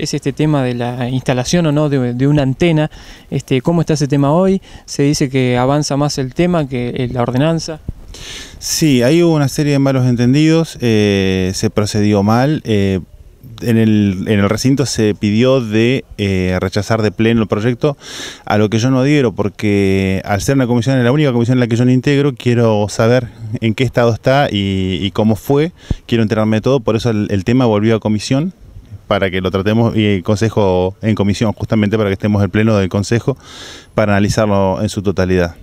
es este tema de la instalación o no de, una antena. Este, ¿Cómo está ese tema hoy? Se dice que avanza más el tema que eh, la ordenanza. Sí, ahí hubo una serie de malos entendidos, eh, se procedió mal. Eh, en el, recinto se pidió de rechazar de pleno el proyecto, a lo que yo no adhiero, porque al ser una comisión, la única comisión en la que yo no integro, quiero saber en qué estado está y, cómo fue, quiero enterarme de todo, por eso el tema volvió a comisión para que lo tratemos y el Consejo en comisión, justamente para que estemos en pleno del Consejo para analizarlo en su totalidad.